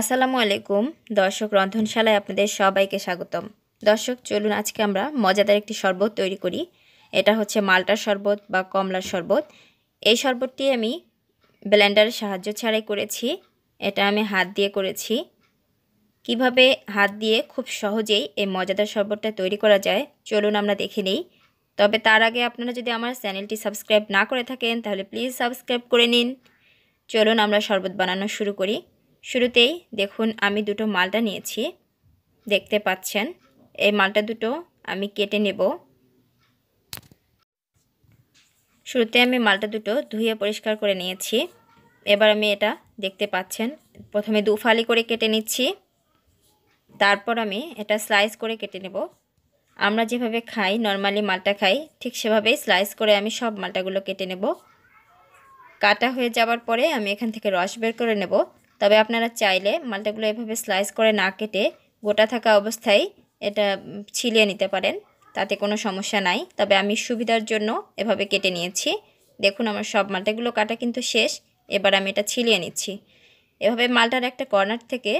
আসসালামু আলাইকুম দর্শক রন্ধনশালায় আপনাদের সবাইকে স্বাগতম দর্শক চলুন আজকে আমরা মজাদার একটি শরবত তৈরি করি এটা হচ্ছে মাল্টার শরবত বা কমলার শরবত এই শরবতটি আমি ব্লেন্ডারের সাহায্য ছাড়াই করেছি এটা আমি হাত দিয়ে করেছি কিভাবে হাত দিয়ে খুব সহজেই এই মজাদার শরবতটা তৈরি করা যায় চলুন আমরা দেখে নিই তবে তার আগে আপনারা যদি আমার চ্যানেলটি সাবস্ক্রাইব না করে থাকেন তাহলে প্লিজ সাবস্ক্রাইব করে নিন চলুন আমরা শরবত বানানো শুরু করি শুরুতেই দেখুন আমি দুটো মালটা নিয়েছি দেখতে পাচ্ছেন এই মালটা দুটো আমি কেটে নেব শুরুতে আমি মালটা দুটো ধুয়ে পরিষ্কার করে নিয়েছি এবার আমি এটা দেখতে পাচ্ছেন প্রথমে দু ফালি করে কেটে নিচ্ছি তারপর আমি এটা স্লাইস করে কেটে নেব আমরা যেভাবে খাই নর্মালি মালটা খাই ঠিক সেভাবেই স্লাইস করে আমি সব মালটাগুলো কেটে নেব কাটা হয়ে যাওয়ার পরে আমি এখান থেকে রস বের করে নেব তবে আপনারা চাইলে মালটাগুলো এভাবে স্লাইস করে না কেটে গোটা থাকা অবস্থায় এটা ছিলিয়ে নিতে পারেন তাতে কোনো সমস্যা নাই তবে আমি সুবিধার জন্য এভাবে কেটে নিয়েছি দেখুন আমার সব মালটাগুলো কাটা কিন্তু শেষ এবার আমি এটা ছিলিয়ে নিচ্ছি এভাবে মালটার একটা কর্নার থেকে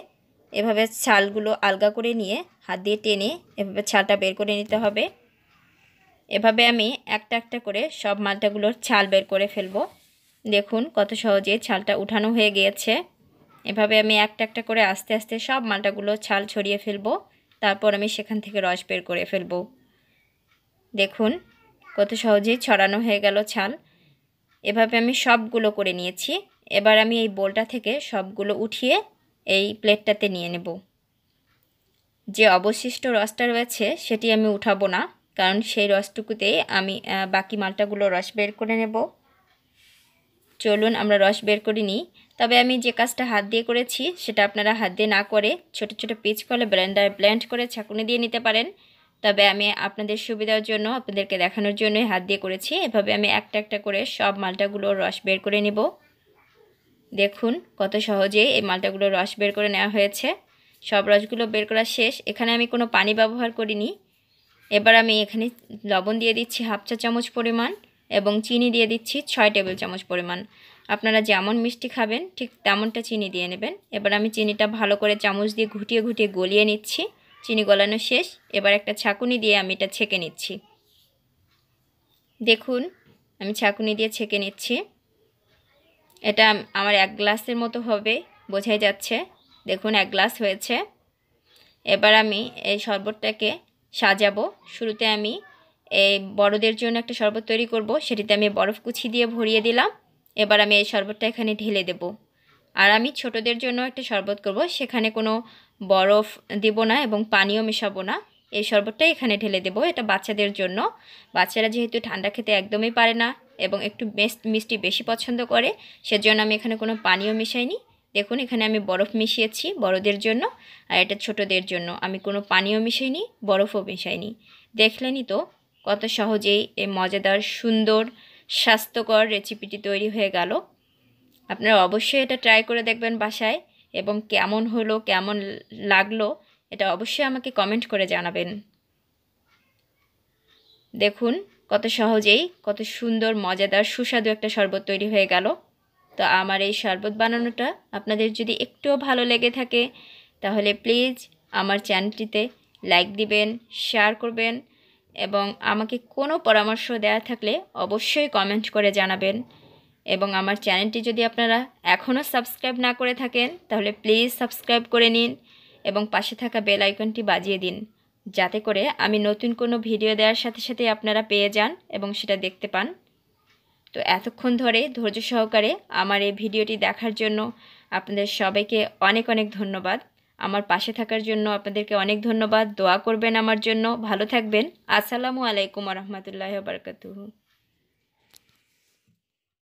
এভাবে ছালগুলো আলগা করে নিয়ে হাত দিয়ে টেনে এভাবে ছালটা বের করে নিতে হবে এভাবে আমি একটা একটা করে সব মালটাগুলোর ছাল বের করে ফেলবো দেখুন কত সহজে ছালটা উঠানো হয়ে গিয়েছে এভাবে আমি একটা একটা করে আস্তে আস্তে সব মালটাগুলো ছাল ছড়িয়ে ফেলবো তারপর আমি সেখান থেকে রস বের করে ফেলবো দেখুন কত সহজেই ছড়ানো হয়ে গেল ছাল এভাবে আমি সবগুলো করে নিয়েছি এবার আমি এই বোলটা থেকে সবগুলো উঠিয়ে এই প্লেটটাতে নিয়ে নেব যে অবশিষ্ট রসটা রয়েছে সেটি আমি উঠাবো না কারণ সেই রসটুকুতেই আমি বাকি মালটাগুলো রস বের করে নেব চলুন আমরা রস বের করে নিই তবে আমি যে কাজটা হাত দিয়ে করেছি সেটা আপনারা হাত দিয়ে না করে ছোট ছোট পিচ করে ব্লেন্ডার ব্লেন্ড করে ছাঁকুনি দিয়ে নিতে পারেন তবে আমি আপনাদের সুবিধার জন্য আপনাদেরকে দেখানোর জন্যই হাত দিয়ে করেছি এভাবে আমি একটা একটা করে সব মালটাগুলোর রস বের করে নিব দেখুন কত সহজে এই মালটাগুলোর রস বের করে নেওয়া হয়েছে সব রসগুলো বের করা শেষ এখানে আমি কোনো পানি ব্যবহার করিনি এবার আমি এখানে লবণ দিয়ে দিচ্ছি হাফ চা চামচ পরিমাণ এবং চিনি দিয়ে দিচ্ছি ছয় টেবিল চামচ পরিমাণ আপনারা যেমন মিষ্টি খাবেন ঠিক তেমনটা চিনি দিয়ে নেবেন এবার আমি চিনিটা ভালো করে চামচ দিয়ে ঘুটিয়ে ঘুটিয়ে গলিয়ে নিচ্ছি চিনি গলানো শেষ এবার একটা ছাকুনি দিয়ে আমি এটা ছেঁকে নিচ্ছি দেখুন আমি ছাকুনি দিয়ে ছেঁকে নিচ্ছি এটা আমার এক গ্লাসের মতো হবে বোঝাই যাচ্ছে দেখুন এক গ্লাস হয়েছে এবার আমি এই শরবতটাকে সাজাবো শুরুতে আমি এই বড়দের জন্য একটা শরবত তৈরি করব সেটিতে আমি বরফ কুচি দিয়ে ভরিয়ে দিলাম এবার আমি এই শরবতটা এখানে ঢেলে দেব আর আমি ছোটদের জন্য একটা শরবত করব সেখানে কোনো বরফ দেব না এবং পানিও মেশাবো না এই শরবতটাই এখানে ঢেলে দেব এটা বাচ্চাদের জন্য বাচ্চারা যেহেতু ঠান্ডা খেতে একদমই পারে না এবং একটু মিষ্টি বেশি পছন্দ করে সেজন্য আমি এখানে কোনো পানিও মেশাইনি দেখুন এখানে আমি বরফ মিশিয়েছি বড়দের জন্য আর এটা ছোটদের জন্য আমি কোনো পানিও মিশাইনি বরফও মিশাইনি দেখলেনই তো কত সহজেই এই মজাদার সুন্দর স্বাস্থ্যকর রেসিপিটি তৈরি হয়ে গেল আপনারা অবশ্যই এটা ট্রাই করে দেখবেন বাসায় এবং কেমন হলো কেমন লাগলো এটা অবশ্যই আমাকে কমেন্ট করে জানাবেন দেখুন কত সহজেই কত সুন্দর মজাদার সুস্বাদু একটা শরবত তৈরি হয়ে গেল তো আমার এই শরবত বানানোটা আপনাদের যদি একটুও ভালো লেগে থাকে তাহলে প্লিজ আমার চ্যানেলটিতে লাইক দিবেন শেয়ার করবেন এবং আমাকে কোনো পরামর্শ দেওয়া থাকলে অবশ্যই কমেন্ট করে জানাবেন এবং আমার চ্যানেলটি যদি আপনারা এখনও সাবস্ক্রাইব না করে থাকেন তাহলে প্লিজ সাবস্ক্রাইব করে নিন এবং পাশে থাকা বেল আইকনটি বাজিয়ে দিন যাতে করে আমি নতুন কোনো ভিডিও দেওয়ার সাথে সাথে আপনারা পেয়ে যান এবং সেটা দেখতে পান তো এতক্ষণ ধরে ধৈর্য সহকারে আমার এই ভিডিওটি দেখার জন্য আপনাদের সবাইকে অনেক অনেক ধন্যবাদ আমার পাশে থাকার জন্য আপনাদেরকে অনেক ধন্যবাদ দোয়া করবেন আমার জন্য ভালো থাকবেন আসসালামু আলাইকুম রহমতুল্লাহ বারকাতুহু